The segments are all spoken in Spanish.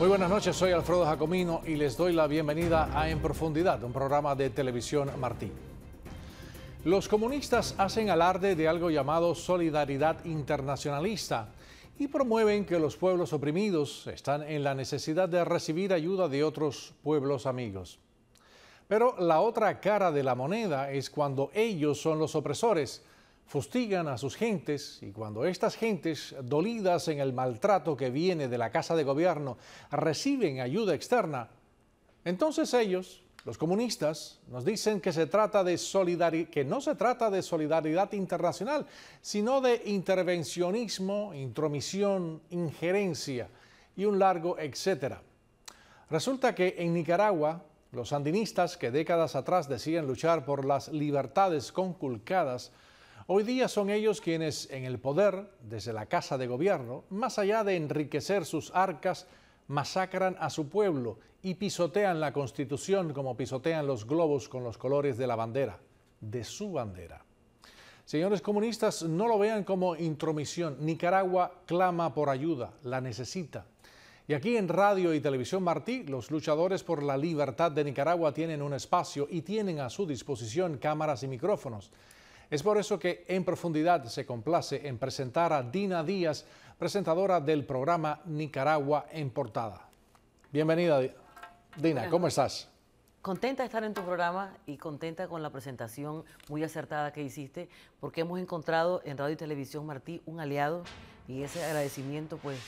Muy buenas noches, soy Alfredo Jacomino y les doy la bienvenida a En Profundidad, un programa de televisión Martín. Los comunistas hacen alarde de algo llamado solidaridad internacionalista y promueven que los pueblos oprimidos están en la necesidad de recibir ayuda de otros pueblos amigos. Pero la otra cara de la moneda es cuando ellos son los opresores fustigan a sus gentes y cuando estas gentes, dolidas en el maltrato que viene de la Casa de Gobierno, reciben ayuda externa, entonces ellos, los comunistas, nos dicen que, se trata de que no se trata de solidaridad internacional, sino de intervencionismo, intromisión, injerencia y un largo etcétera. Resulta que en Nicaragua, los sandinistas que décadas atrás decían luchar por las libertades conculcadas, Hoy día son ellos quienes en el poder, desde la Casa de Gobierno, más allá de enriquecer sus arcas, masacran a su pueblo y pisotean la Constitución como pisotean los globos con los colores de la bandera, de su bandera. Señores comunistas, no lo vean como intromisión. Nicaragua clama por ayuda, la necesita. Y aquí en Radio y Televisión Martí, los luchadores por la libertad de Nicaragua tienen un espacio y tienen a su disposición cámaras y micrófonos. Es por eso que en profundidad se complace en presentar a Dina Díaz, presentadora del programa Nicaragua en Portada. Bienvenida, Dina, ¿cómo estás? Contenta de estar en tu programa y contenta con la presentación muy acertada que hiciste, porque hemos encontrado en Radio y Televisión Martí un aliado y ese agradecimiento pues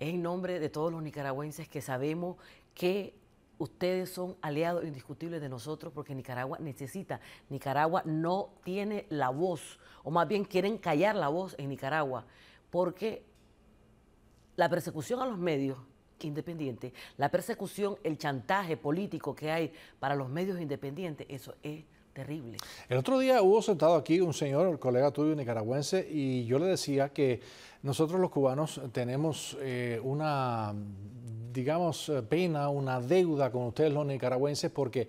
es en nombre de todos los nicaragüenses que sabemos que ustedes son aliados indiscutibles de nosotros porque Nicaragua necesita, Nicaragua no tiene la voz, o más bien quieren callar la voz en Nicaragua, porque la persecución a los medios independientes, la persecución, el chantaje político que hay para los medios independientes, eso es terrible. El otro día hubo sentado aquí un señor, el colega tuyo nicaragüense, y yo le decía que nosotros los cubanos tenemos eh, una digamos, eh, pena, una deuda con ustedes los nicaragüenses, porque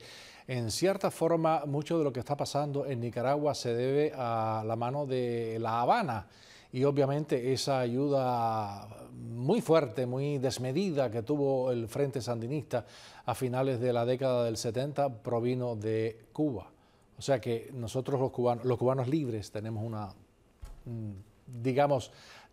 en cierta forma mucho de lo que está pasando en Nicaragua se debe a la mano de La Habana. Y obviamente esa ayuda muy fuerte, muy desmedida que tuvo el Frente Sandinista a finales de la década del 70 provino de Cuba. O sea que nosotros los cubanos, los cubanos libres tenemos una mm, digamos,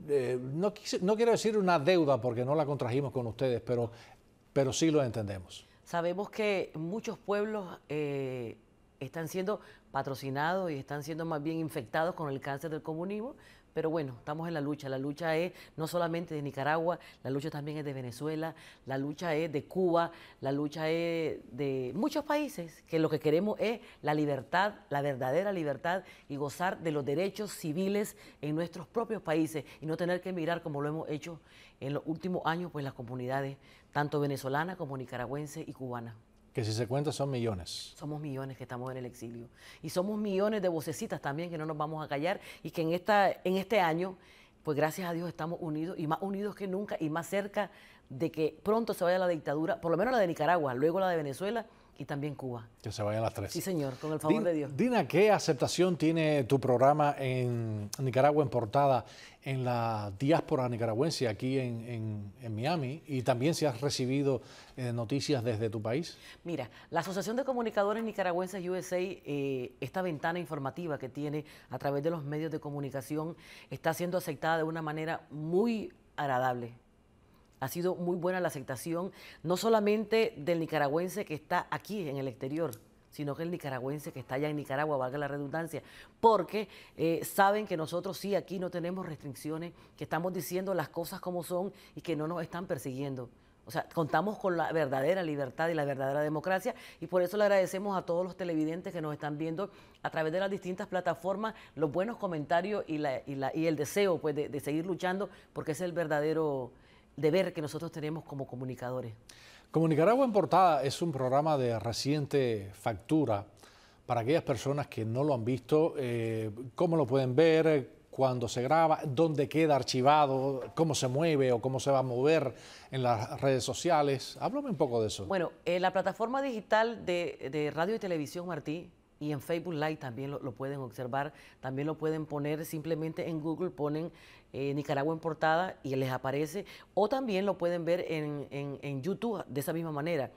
eh, no, no, quiero decir una deuda porque no la contrajimos con ustedes, pero, sí lo entendemos. Sabemos que muchos pueblos eh, están siendo patrocinados y están siendo más bien infectados con el cáncer del comunismo, pero bueno, estamos en la lucha. La lucha es no solamente de Nicaragua, la lucha también es de Venezuela, la lucha es de Cuba, la lucha es de muchos países, que lo que queremos es la libertad, la verdadera libertad y gozar de los derechos civiles en nuestros propios países y no tener que mirar como lo hemos hecho en los últimos años, pues las comunidades, tanto venezolanas como nicaragüenses y cubanas que si se cuenta son millones. Somos millones que estamos en el exilio. Y somos millones de vocecitas también que no nos vamos a callar y que en, esta, en este año, pues gracias a Dios estamos unidos y más unidos que nunca y más cerca de que pronto se vaya la dictadura, por lo menos la de Nicaragua, luego la de Venezuela y también Cuba. Que se vayan las tres. Sí, señor, con el favor de Dios. Dina, ¿qué aceptación tiene tu programa en Nicaragua en portada en la diáspora nicaragüense aquí en, Miami? Y también si has recibido eh, noticias desde tu país. Mira, la Asociación de Comunicadores Nicaragüenses USA, eh, esta ventana informativa que tiene a través de los medios de comunicación, está siendo aceptada de una manera muy agradable ha sido muy buena la aceptación, no solamente del nicaragüense que está aquí en el exterior, sino que el nicaragüense que está allá en Nicaragua, valga la redundancia, porque eh, saben que nosotros sí aquí no tenemos restricciones, que estamos diciendo las cosas como son y que no nos están persiguiendo. O sea, contamos con la verdadera libertad y la verdadera democracia y por eso le agradecemos a todos los televidentes que nos están viendo a través de las distintas plataformas los buenos comentarios y, la, y, la, y el deseo pues, de seguir luchando porque es el verdadero deber que nosotros tenemos como comunicadores. Comunicaragua en Portada es un programa de reciente factura. Para aquellas personas que no lo han visto, eh, ¿cómo lo pueden ver? ¿Cuándo se graba, dónde queda archivado, cómo se mueve o cómo se va a mover en las redes sociales. Háblame un poco de eso. Bueno, en la plataforma digital de, radio y televisión, Martí, y en Facebook Live también lo, pueden observar, también lo pueden poner, simplemente en Google ponen eh, Nicaragua en portada y les aparece, o también lo pueden ver en, YouTube de esa misma manera.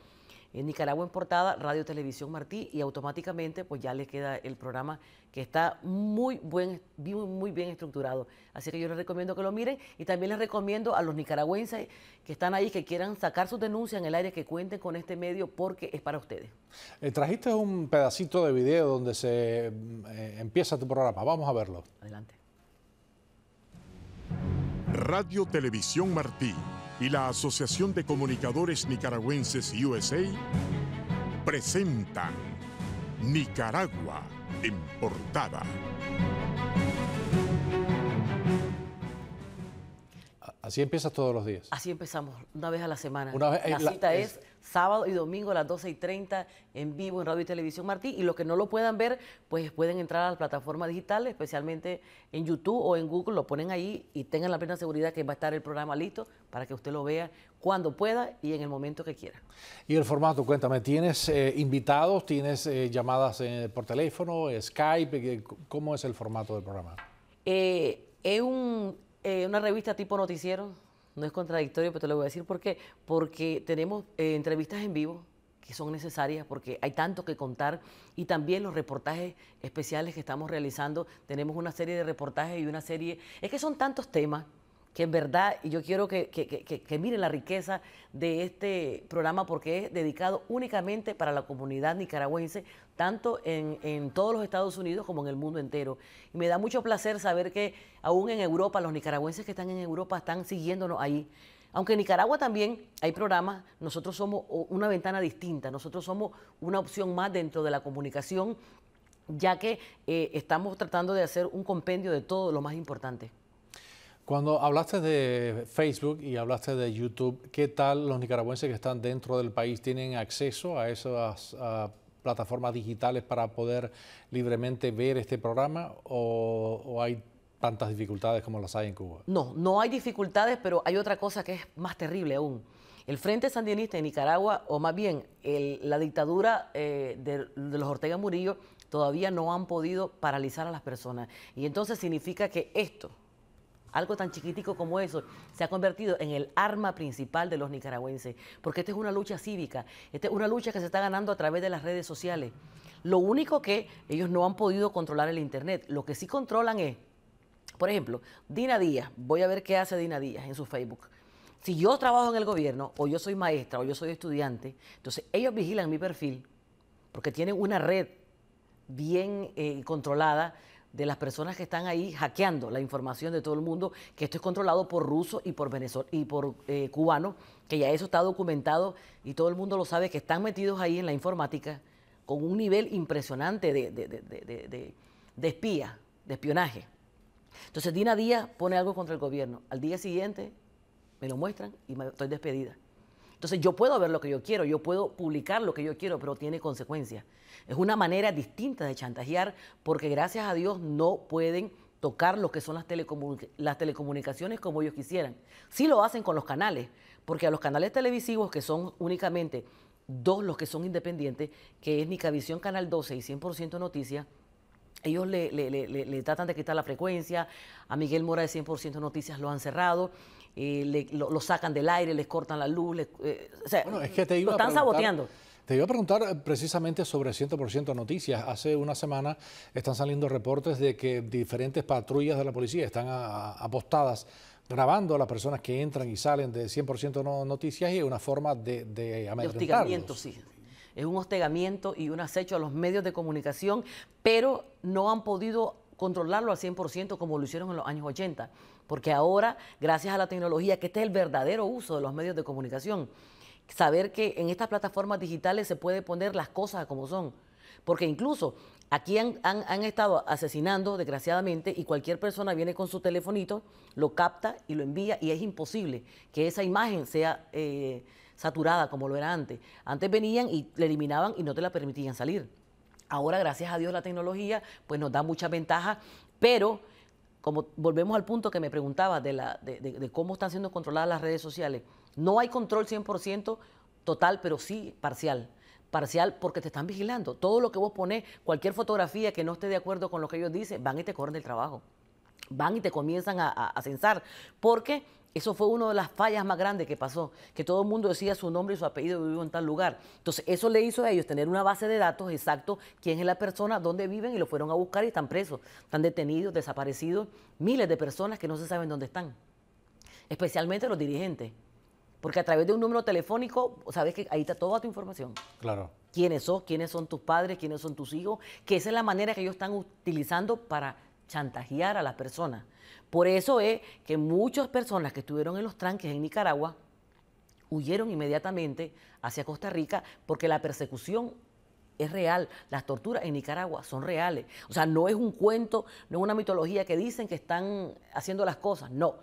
En Nicaragua en portada, Radio Televisión Martí y automáticamente pues ya les queda el programa que está muy, buen, muy bien estructurado. Así que yo les recomiendo que lo miren y también les recomiendo a los nicaragüenses que están ahí, que quieran sacar sus denuncias en el aire, que cuenten con este medio porque es para ustedes. Eh, trajiste un pedacito de video donde se eh, empieza tu programa. Vamos a verlo. Adelante. Radio Televisión Martí y la Asociación de Comunicadores Nicaragüenses USA presentan Nicaragua en portada. Así empiezas todos los días. Así empezamos, una vez a la semana. Una vez, eh, la, cita es, sábado y domingo a las 12 y 30 en vivo en Radio y Televisión Martín Y los que no lo puedan ver, pues pueden entrar a la plataforma digital, especialmente en YouTube o en Google, lo ponen ahí y tengan la plena seguridad que va a estar el programa listo para que usted lo vea cuando pueda y en el momento que quiera. Y el formato, cuéntame, ¿tienes eh, invitados, tienes eh, llamadas por teléfono, Skype? ¿Cómo es el formato del programa? es un eh, una revista tipo noticiero, no es contradictorio, pero te lo voy a decir por qué. Porque tenemos eh, entrevistas en vivo que son necesarias porque hay tanto que contar y también los reportajes especiales que estamos realizando. Tenemos una serie de reportajes y una serie... Es que son tantos temas que en verdad yo quiero que, que, que, miren la riqueza de este programa porque es dedicado únicamente para la comunidad nicaragüense, tanto en, todos los Estados Unidos como en el mundo entero. Y me da mucho placer saber que aún en Europa, los nicaragüenses que están en Europa están siguiéndonos ahí. Aunque en Nicaragua también hay programas, nosotros somos una ventana distinta, nosotros somos una opción más dentro de la comunicación, ya que eh, estamos tratando de hacer un compendio de todo lo más importante. Cuando hablaste de Facebook y hablaste de YouTube, ¿qué tal los nicaragüenses que están dentro del país tienen acceso a esas plataformas digitales para poder libremente ver este programa o, hay tantas dificultades como las hay en Cuba? No, no hay dificultades, pero hay otra cosa que es más terrible aún. El Frente Sandinista en Nicaragua, o más bien la dictadura eh, de, los Ortega Murillo, todavía no han podido paralizar a las personas. Y entonces significa que esto, algo tan chiquitico como eso se ha convertido en el arma principal de los nicaragüenses, porque esta es una lucha cívica, esta es una lucha que se está ganando a través de las redes sociales. Lo único que ellos no han podido controlar el Internet, lo que sí controlan es, por ejemplo, Dina Díaz, voy a ver qué hace Dina Díaz en su Facebook. Si yo trabajo en el gobierno, o yo soy maestra, o yo soy estudiante, entonces ellos vigilan mi perfil, porque tienen una red bien eh, controlada de las personas que están ahí hackeando la información de todo el mundo, que esto es controlado por rusos y por y por eh, cubanos, que ya eso está documentado y todo el mundo lo sabe, que están metidos ahí en la informática con un nivel impresionante de, de, de espía, de espionaje. Entonces Dina Díaz pone algo contra el gobierno. Al día siguiente me lo muestran y me estoy despedida. Entonces yo puedo ver lo que yo quiero, yo puedo publicar lo que yo quiero, pero tiene consecuencias. Es una manera distinta de chantajear porque gracias a Dios no pueden tocar lo que son las, las telecomunicaciones como ellos quisieran. Sí lo hacen con los canales, porque a los canales televisivos que son únicamente dos los que son independientes, que es Nicavisión Canal 12 y 100% Noticias, ellos le, le, le, le, tratan de quitar la frecuencia, a Miguel Mora de 100% Noticias lo han cerrado, eh, lo, sacan del aire, les cortan la luz, eh, o lo están saboteando. Te iba a preguntar eh, precisamente sobre 100% Noticias. Hace una semana están saliendo reportes de que diferentes patrullas de la policía están apostadas grabando a las personas que entran y salen de 100% Noticias y es una forma de, de sí es un hostegamiento y un acecho a los medios de comunicación, pero no han podido controlarlo al 100% como lo hicieron en los años 80, porque ahora, gracias a la tecnología, que este es el verdadero uso de los medios de comunicación, saber que en estas plataformas digitales se puede poner las cosas como son, porque incluso aquí han, estado asesinando, desgraciadamente, y cualquier persona viene con su telefonito, lo capta y lo envía, y es imposible que esa imagen sea... Eh, saturada como lo era antes. Antes venían y la eliminaban y no te la permitían salir. Ahora, gracias a Dios, la tecnología pues nos da muchas ventajas, pero como volvemos al punto que me preguntaba de, la, de, cómo están siendo controladas las redes sociales, no hay control 100% total, pero sí parcial parcial porque te están vigilando. Todo lo que vos pones, cualquier fotografía que no esté de acuerdo con lo que ellos dicen, van y te corren el trabajo. Van y te comienzan a, censar. a censar. Porque eso fue una de las fallas más grandes que pasó, que todo el mundo decía su nombre y su apellido vivo en tal lugar. Entonces, eso le hizo a ellos tener una base de datos exacto, quién es la persona, dónde viven y lo fueron a buscar y están presos, están detenidos, desaparecidos, miles de personas que no se saben dónde están, especialmente los dirigentes. Porque a través de un número telefónico, sabes que ahí está toda tu información. Claro. ¿Quiénes sos? ¿Quiénes son tus padres? ¿Quiénes son tus hijos? Que esa es la manera que ellos están utilizando para chantajear a las personas. Por eso es que muchas personas que estuvieron en los tranques en Nicaragua huyeron inmediatamente hacia Costa Rica porque la persecución es real. Las torturas en Nicaragua son reales. O sea, no es un cuento, no es una mitología que dicen que están haciendo las cosas. No.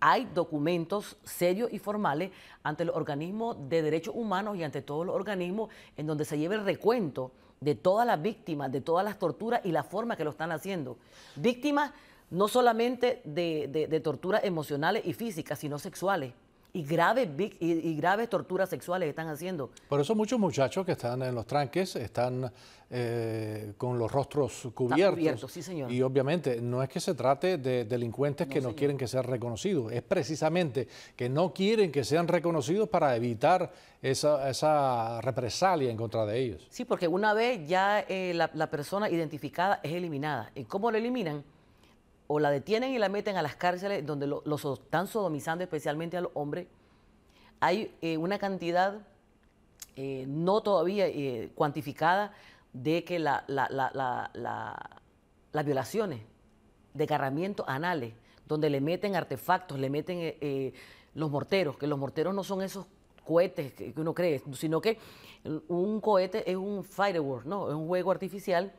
Hay documentos serios y formales ante los organismos de derechos humanos y ante todos los organismos en donde se lleve el recuento de todas las víctimas, de todas las torturas y la forma que lo están haciendo. Víctimas no solamente de, de torturas emocionales y físicas, sino sexuales y graves, y, graves torturas sexuales están haciendo. Por eso muchos muchachos que están en los tranques están eh, con los rostros cubiertos. Y obviamente no es que se trate de delincuentes que no quieren que sean reconocidos, es precisamente que no quieren que sean reconocidos para evitar esa, represalia en contra de ellos. Sí, porque una vez ya eh, la, la persona identificada es eliminada. ¿Y cómo lo eliminan? o la detienen y la meten a las cárceles donde los lo están sodomizando especialmente a los hombres, hay eh, una cantidad eh, no todavía eh, cuantificada de que las violaciones de anales, donde le meten artefactos, le meten los morteros, que los morteros no son esos cohetes que uno cree, sino que un cohete es un firework, ¿no? es un juego artificial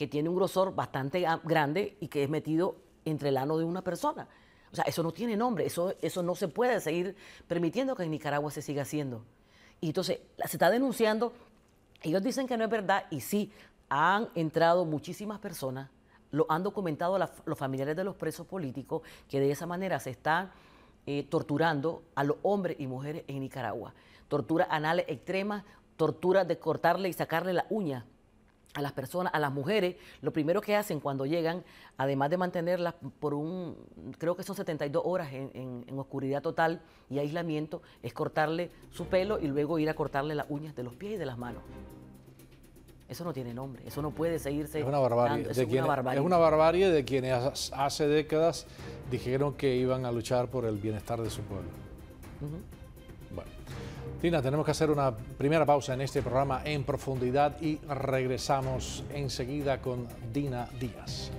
que tiene un grosor bastante grande y que es metido entre el ano de una persona. O sea, eso no tiene nombre, eso, eso no se puede seguir permitiendo que en Nicaragua se siga haciendo. Y entonces se está denunciando, ellos dicen que no es verdad y sí, han entrado muchísimas personas, lo han documentado los familiares de los presos políticos, que de esa manera se están eh, torturando a los hombres y mujeres en Nicaragua. Tortura anales extremas, tortura de cortarle y sacarle la uña a las personas, a las mujeres, lo primero que hacen cuando llegan, además de mantenerlas por un, creo que son 72 horas en, en, oscuridad total y aislamiento, es cortarle su pelo y luego ir a cortarle las uñas de los pies y de las manos. Eso no tiene nombre, eso no puede seguirse. Es una barbarie. es, de una barbarie. es una barbarie de quienes hace décadas dijeron que iban a luchar por el bienestar de su pueblo. Dina, tenemos que hacer una primera pausa en este programa en profundidad y regresamos enseguida con Dina Díaz.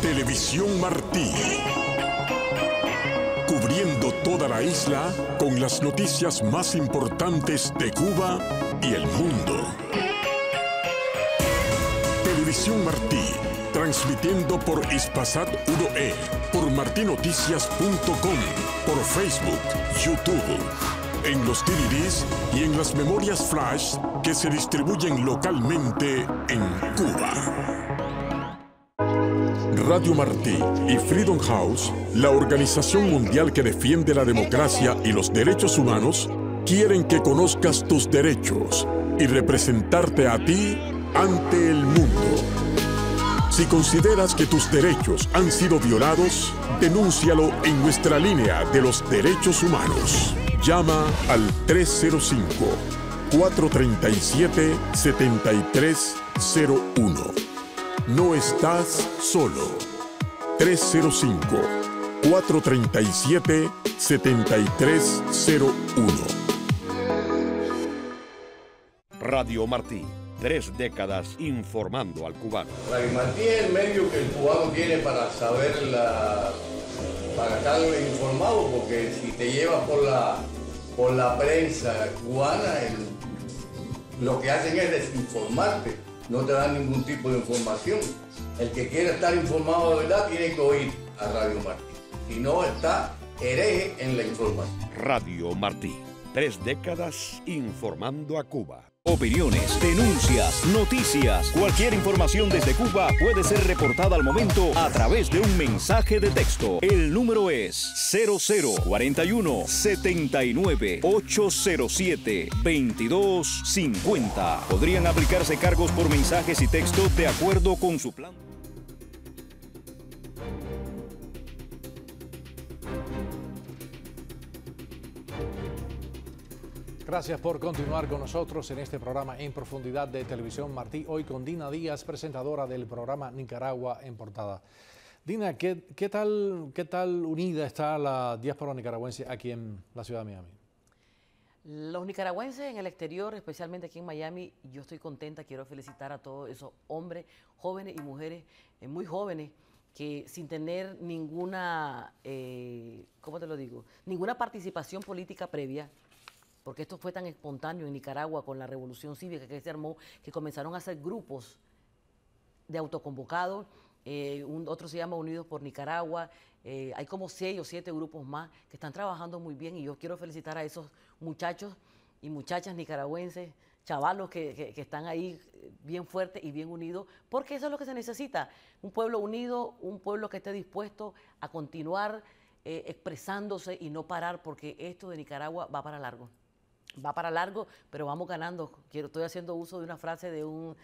Televisión Martí. Cubriendo toda la isla con las noticias más importantes de Cuba y el mundo. Televisión Martí transmitiendo por Ispasat 1E, por martinoticias.com, por Facebook, YouTube, en los DVDs y en las memorias flash que se distribuyen localmente en Cuba. Radio Martí y Freedom House, la organización mundial que defiende la democracia y los derechos humanos, quieren que conozcas tus derechos y representarte a ti ante el mundo. Si consideras que tus derechos han sido violados, denúncialo en nuestra línea de los derechos humanos. Llama al 305-437-7301. No estás solo. 305-437-7301. Radio Martí tres décadas informando al cubano. Radio Martí es el medio que el cubano tiene para saber para estar informado, porque si te llevas por la, por la prensa cubana, lo que hacen es desinformarte, no te dan ningún tipo de información. El que quiere estar informado de verdad tiene que oír a Radio Martí, si no está hereje en la información. Radio Martí, tres décadas informando a Cuba. Opiniones, denuncias, noticias, cualquier información desde Cuba puede ser reportada al momento a través de un mensaje de texto. El número es 0041 79 2250. Podrían aplicarse cargos por mensajes y texto de acuerdo con su plan. Gracias por continuar con nosotros en este programa en profundidad de Televisión Martí, hoy con Dina Díaz, presentadora del programa Nicaragua en portada. Dina, ¿qué, tal, qué tal unida está la diáspora nicaragüense aquí en la ciudad de Miami? Los nicaragüenses en el exterior, especialmente aquí en Miami, yo estoy contenta, quiero felicitar a todos esos hombres, jóvenes y mujeres, eh, muy jóvenes, que sin tener ninguna, eh, ¿cómo te lo digo? Ninguna participación política previa, porque esto fue tan espontáneo en Nicaragua con la revolución cívica que se armó, que comenzaron a hacer grupos de autoconvocados, eh, un, otro se llama Unidos por Nicaragua, eh, hay como seis o siete grupos más que están trabajando muy bien y yo quiero felicitar a esos muchachos y muchachas nicaragüenses, chavalos que, están ahí eh, bien fuertes y bien unidos, porque eso es lo que se necesita, un pueblo unido, un pueblo que esté dispuesto a continuar expresándose y no parar, porque esto de Nicaragua va para largo va para largo, pero vamos ganando. Quiero, estoy haciendo uso de una frase de un,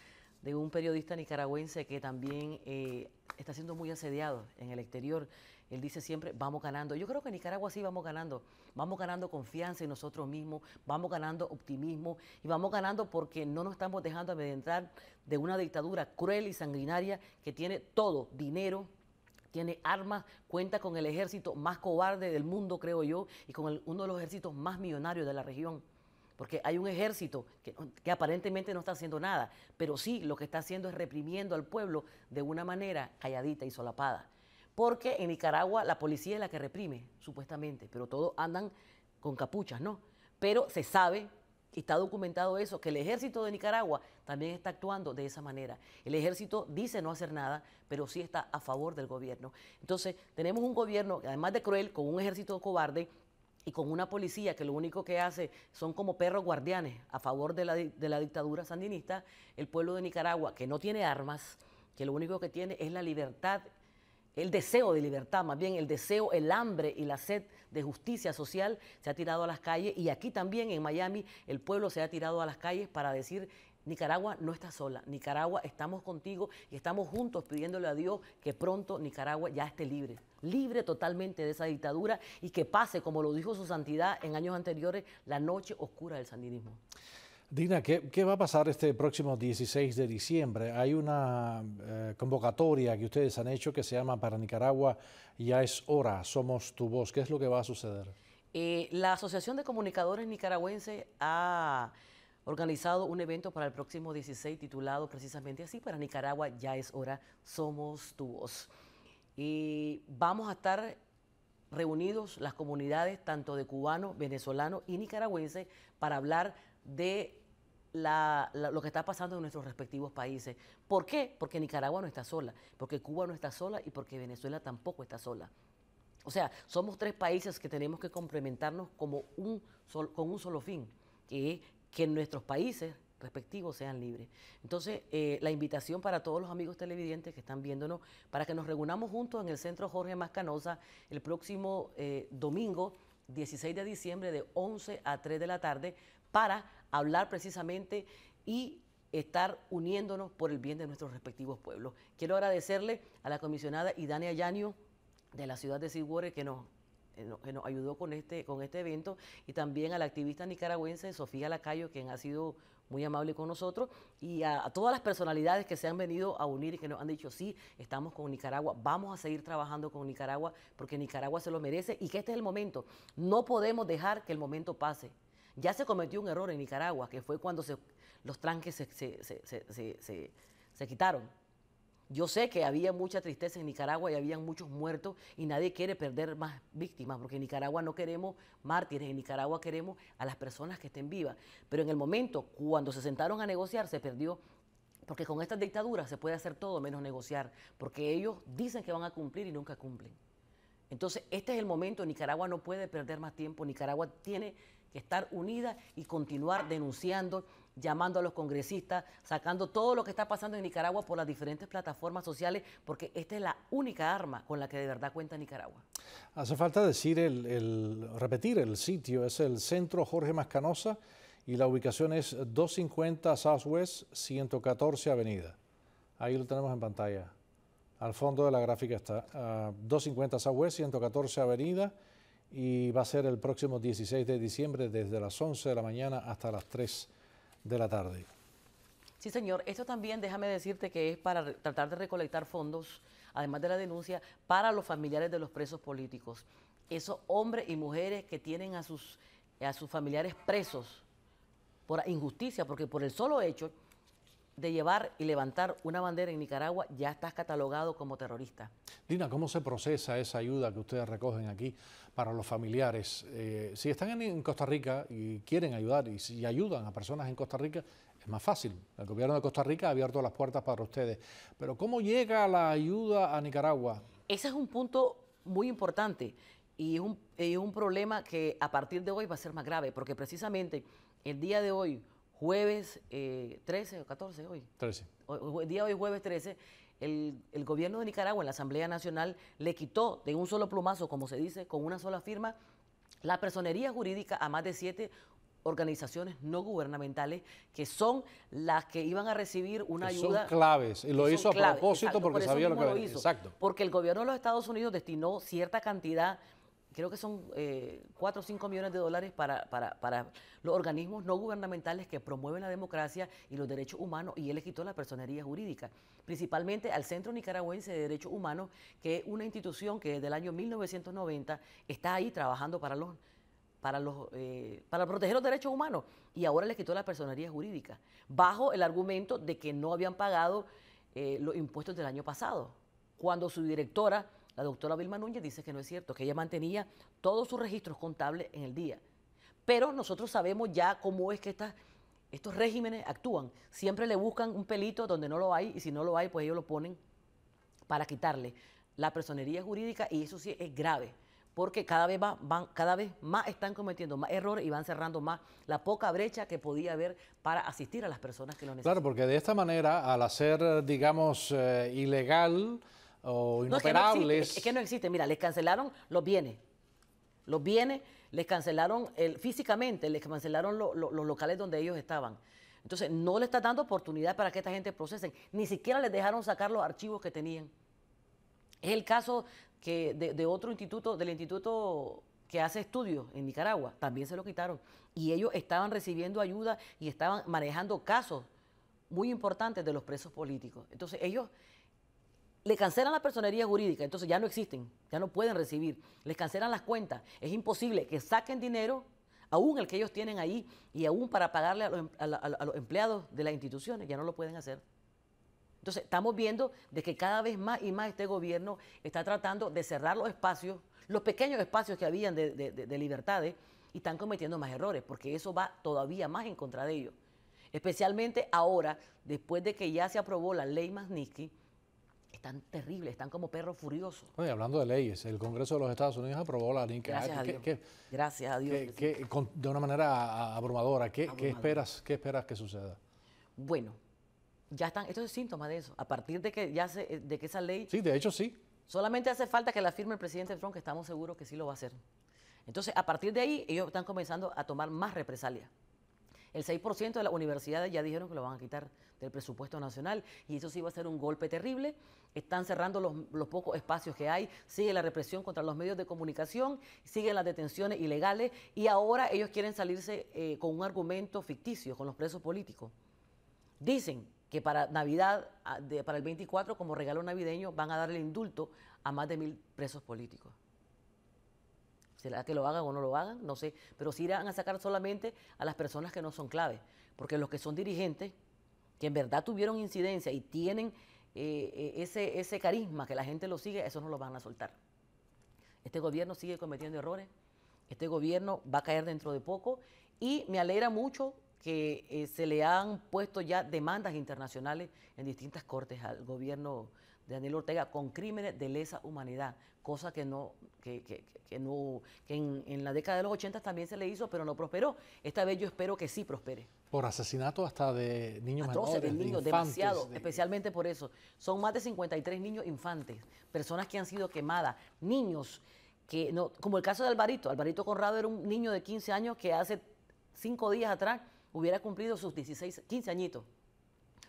de un periodista nicaragüense que también eh, está siendo muy asediado en el exterior. Él dice siempre, vamos ganando. Yo creo que en Nicaragua sí vamos ganando. Vamos ganando confianza en nosotros mismos, vamos ganando optimismo y vamos ganando porque no nos estamos dejando amedrentar de una dictadura cruel y sanguinaria que tiene todo, dinero, tiene armas, cuenta con el ejército más cobarde del mundo, creo yo, y con uno de los ejércitos más millonarios de la región porque hay un ejército que, aparentemente no está haciendo nada, pero sí lo que está haciendo es reprimiendo al pueblo de una manera calladita y solapada. Porque en Nicaragua la policía es la que reprime, supuestamente, pero todos andan con capuchas, ¿no? Pero se sabe está documentado eso, que el ejército de Nicaragua también está actuando de esa manera. El ejército dice no hacer nada, pero sí está a favor del gobierno. Entonces, tenemos un gobierno, además de cruel, con un ejército cobarde y con una policía que lo único que hace son como perros guardianes a favor de la, dictadura sandinista, el pueblo de Nicaragua, que no tiene armas, que lo único que tiene es la libertad, el deseo de libertad, más bien el deseo, el hambre y la sed de justicia social, se ha tirado a las calles y aquí también en Miami el pueblo se ha tirado a las calles para decir Nicaragua no está sola, Nicaragua estamos contigo y estamos juntos pidiéndole a Dios que pronto Nicaragua ya esté libre, libre totalmente de esa dictadura y que pase, como lo dijo su santidad en años anteriores, la noche oscura del sandinismo. Dina, ¿qué, va a pasar este próximo 16 de diciembre? Hay una eh, convocatoria que ustedes han hecho que se llama Para Nicaragua, ya es hora, somos tu voz. ¿Qué es lo que va a suceder? Eh, la Asociación de Comunicadores Nicaragüenses ha organizado un evento para el próximo 16 titulado precisamente así, para Nicaragua ya es hora, somos tu Y vamos a estar reunidos las comunidades tanto de cubano, venezolano y nicaragüense para hablar de lo que está pasando en nuestros respectivos países. ¿Por qué? Porque Nicaragua no está sola, porque Cuba no está sola y porque Venezuela tampoco está sola. O sea, somos tres países que tenemos que complementarnos como un con un solo fin, que es que nuestros países respectivos sean libres. Entonces, eh, la invitación para todos los amigos televidentes que están viéndonos, para que nos reunamos juntos en el Centro Jorge Mascanosa el próximo eh, domingo, 16 de diciembre, de 11 a 3 de la tarde, para hablar precisamente y estar uniéndonos por el bien de nuestros respectivos pueblos. Quiero agradecerle a la comisionada Idania Yanio de la ciudad de Sigüere, que nos que nos ayudó con este, con este evento, y también a la activista nicaragüense Sofía Lacayo, quien ha sido muy amable con nosotros, y a, todas las personalidades que se han venido a unir y que nos han dicho, sí, estamos con Nicaragua, vamos a seguir trabajando con Nicaragua, porque Nicaragua se lo merece y que este es el momento. No podemos dejar que el momento pase. Ya se cometió un error en Nicaragua, que fue cuando se, los tranques se, se, se, se quitaron yo sé que había mucha tristeza en Nicaragua y habían muchos muertos y nadie quiere perder más víctimas, porque en Nicaragua no queremos mártires, en Nicaragua queremos a las personas que estén vivas. Pero en el momento, cuando se sentaron a negociar, se perdió porque con estas dictaduras se puede hacer todo menos negociar, porque ellos dicen que van a cumplir y nunca cumplen. Entonces, este es el momento, Nicaragua no puede perder más tiempo, Nicaragua tiene que estar unida y continuar denunciando llamando a los congresistas, sacando todo lo que está pasando en Nicaragua por las diferentes plataformas sociales, porque esta es la única arma con la que de verdad cuenta Nicaragua. Hace falta decir el, repetir el sitio, es el Centro Jorge Mascanosa y la ubicación es 250 Southwest 114 Avenida. Ahí lo tenemos en pantalla. Al fondo de la gráfica está 250 ah, Southwest 114 Avenida y va a ser el próximo 16 de diciembre desde las 11 de la mañana hasta las 3 de de la tarde. Sí, señor. Esto también, déjame decirte que es para tratar de recolectar fondos, además de la denuncia, para los familiares de los presos políticos. Esos hombres y mujeres que tienen a sus, a sus familiares presos por injusticia, porque por el solo hecho de llevar y levantar una bandera en Nicaragua, ya estás catalogado como terrorista. Dina, ¿cómo se procesa esa ayuda que ustedes recogen aquí para los familiares? Eh, si están en, Costa Rica y quieren ayudar y, si ayudan a personas en Costa Rica, es más fácil. El gobierno de Costa Rica ha abierto las puertas para ustedes. Pero ¿cómo llega la ayuda a Nicaragua? Ese es un punto muy importante y un, es un problema que a partir de hoy va a ser más grave, porque precisamente el día de hoy jueves 13 eh, o 14 hoy. 13. El día hoy jueves 13, el, gobierno de Nicaragua en la Asamblea Nacional le quitó de un solo plumazo, como se dice, con una sola firma, la personería jurídica a más de siete organizaciones no gubernamentales que son las que iban a recibir una ayuda. Son claves, y lo hizo a propósito porque sabía lo que lo hizo. Exacto. Porque el gobierno de los Estados Unidos destinó cierta cantidad creo que son 4 eh, o 5 millones de dólares para, los organismos no gubernamentales que promueven la democracia y los derechos humanos, y él le quitó la personería jurídica, principalmente al Centro Nicaragüense de Derechos Humanos, que es una institución que desde el año 1990 está ahí trabajando para los para, los, eh, para proteger los derechos humanos y ahora le quitó la personería jurídica, bajo el argumento de que no habían pagado eh, los impuestos del año pasado, cuando su directora la doctora Vilma Núñez dice que no es cierto, que ella mantenía todos sus registros contables en el día. Pero nosotros sabemos ya cómo es que estos regímenes actúan. Siempre le buscan un pelito donde no lo hay y si no lo hay, pues ellos lo ponen para quitarle la personería jurídica y eso sí es grave porque cada vez, más, van, cada vez más están cometiendo más errores y van cerrando más la poca brecha que podía haber para asistir a las personas que lo necesitan. Claro, porque de esta manera, al hacer, digamos, eh, ilegal o inoperables. No, que es que no existe, mira, les cancelaron los bienes. Los bienes les cancelaron el, físicamente, les cancelaron los locales donde ellos estaban. Entonces, no le está dando oportunidad para que esta gente procesen. Ni siquiera les dejaron sacar los archivos que tenían. Es el caso que de otro instituto, del instituto que hace estudios en Nicaragua, también se lo quitaron. Y ellos estaban recibiendo ayuda y estaban manejando casos muy importantes de los presos políticos. Entonces ellos le cancelan la personería jurídica, entonces ya no existen, ya no pueden recibir, les cancelan las cuentas, es imposible que saquen dinero, aún el que ellos tienen ahí, y aún para pagarle em, a los, empleados de las instituciones, ya no lo pueden hacer. Entonces, estamos viendo de que cada vez más y más este gobierno está tratando de cerrar los espacios, los pequeños espacios que habían de, de libertades, y están cometiendo más errores, porque eso va todavía más en contra de ellos. Especialmente ahora, después de que ya se aprobó la ley Magnitsky, están terribles, están como perros furiosos. Oye, hablando de leyes, el Congreso de los Estados Unidos aprobó la LINCA. Gracias Gracias a Dios. de una manera abrumadora. ¿Qué, esperas, ¿Qué esperas que suceda? Bueno, ya están, esto es síntoma de eso. A partir de que ya se, eh, de que esa ley. Sí, de hecho sí. Solamente hace falta que la firme el presidente Trump, que estamos seguros que sí lo va a hacer. Entonces, a partir de ahí, ellos están comenzando a tomar más represalias. El 6% de las universidades ya dijeron que lo van a quitar del presupuesto nacional y eso sí va a ser un golpe terrible. Están cerrando los, pocos espacios que hay, sigue la represión contra los medios de comunicación, siguen las detenciones ilegales y ahora ellos quieren salirse eh, con un argumento ficticio, con los presos políticos. Dicen que para Navidad, ah, para el 24, como regalo navideño, van a dar el indulto a más de mil presos políticos será que lo hagan o no lo hagan, no sé, pero si irán a sacar solamente a las personas que no son claves, porque los que son dirigentes, que en verdad tuvieron incidencia y tienen eh, eh, ese, ese carisma que la gente lo sigue, esos no los van a soltar. Este gobierno sigue cometiendo errores, este gobierno va a caer dentro de poco y me alegra mucho que eh, se le han puesto ya demandas internacionales en distintas cortes al gobierno de Daniel Ortega con crímenes de lesa humanidad, cosa que no, que, no, en, la década de los 80 también se le hizo, pero no prosperó. Esta vez yo espero que sí prospere. Por asesinato hasta de niños menores, de niños, demasiado, especialmente por eso. Son más de 53 niños infantes, personas que han sido quemadas, niños que, no, como el caso de Alvarito, Alvarito Conrado era un niño de 15 años que hace cinco días atrás hubiera cumplido sus 16, 15 añitos.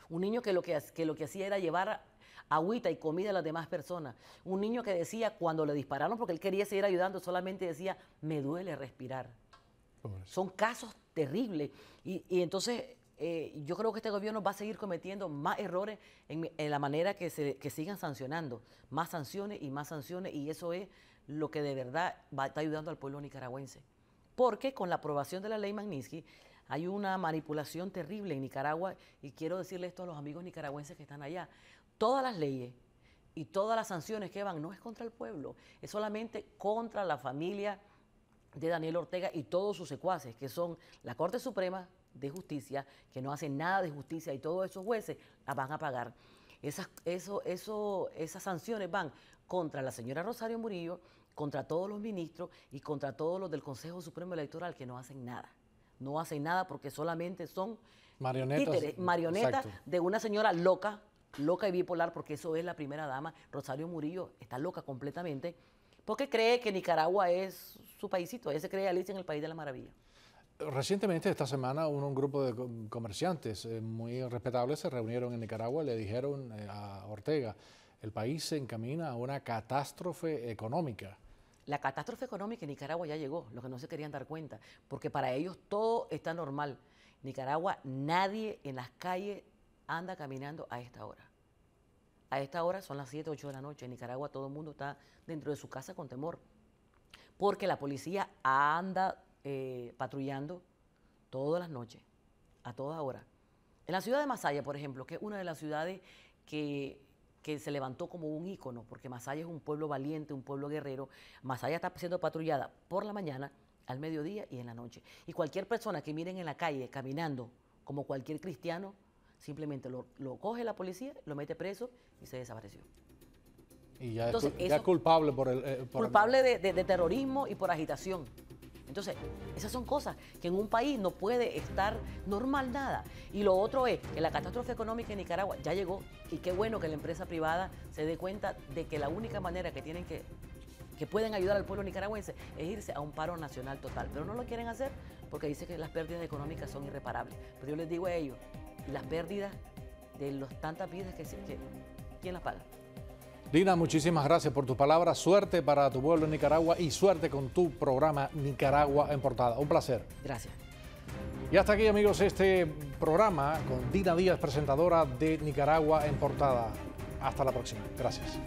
Un niño que lo que, que lo que hacía era llevar agüita y comida a las demás personas. Un niño que decía, cuando le dispararon porque él quería seguir ayudando, solamente decía, me duele respirar. Son casos terribles. Y, entonces eh, yo creo que este gobierno va a seguir cometiendo más errores en, la manera que, se, sigan sancionando. Más sanciones y más sanciones. Y eso es lo que de verdad va, está ayudando al pueblo nicaragüense. Porque con la aprobación de la ley Magnitsky hay una manipulación terrible en Nicaragua y quiero decirle esto a los amigos nicaragüenses que están allá todas las leyes y todas las sanciones que van no es contra el pueblo, es solamente contra la familia de Daniel Ortega y todos sus secuaces, que son la Corte Suprema de Justicia, que no hacen nada de justicia y todos esos jueces la van a pagar. Esas, eso, eso, esas sanciones van contra la señora Rosario Murillo, contra todos los ministros y contra todos los del Consejo Supremo Electoral que no hacen nada. No hacen nada porque solamente son marionetas, marionetas de una señora loca loca y bipolar, porque eso es la primera dama, Rosario Murillo, está loca completamente, porque cree que Nicaragua es su paísito, ella se cree Alicia en el País de la Maravilla. Recientemente, esta semana, un, grupo de comerciantes eh, muy respetables se reunieron en Nicaragua, le dijeron eh, a Ortega, el país se encamina a una catástrofe económica. La catástrofe económica en Nicaragua ya llegó, lo que no se querían dar cuenta, porque para ellos todo está normal. Nicaragua, nadie en las calles anda caminando a esta hora. A esta hora son las 7, 8 de la noche. En Nicaragua todo el mundo está dentro de su casa con temor. Porque la policía anda eh, patrullando todas las noches, a toda hora. En la ciudad de Masaya, por ejemplo, que es una de las ciudades que, que se levantó como un ícono, porque Masaya es un pueblo valiente, un pueblo guerrero. Masaya está siendo patrullada por la mañana, al mediodía y en la noche. Y cualquier persona que miren en la calle caminando como cualquier cristiano, Simplemente lo, coge la policía, lo mete preso y se desapareció. Y ya, es, culpable por el... Eh, culpable De, terrorismo y por agitación. Entonces, esas son cosas que en un país no puede estar normal nada. Y lo otro es que la catástrofe económica en Nicaragua ya llegó y qué bueno que la empresa privada se dé cuenta de que la única manera que tienen que que pueden ayudar al pueblo nicaragüense es irse a un paro nacional total. Pero no lo quieren hacer porque dicen que las pérdidas económicas son irreparables. Pero yo les digo a ellos, las pérdidas de los tantas vidas que, que ¿quién las paga? Dina, muchísimas gracias por tu palabra. Suerte para tu pueblo en Nicaragua y suerte con tu programa Nicaragua en Portada. Un placer. Gracias. Y hasta aquí, amigos, este programa con Dina Díaz, presentadora de Nicaragua en Portada. Hasta la próxima. Gracias.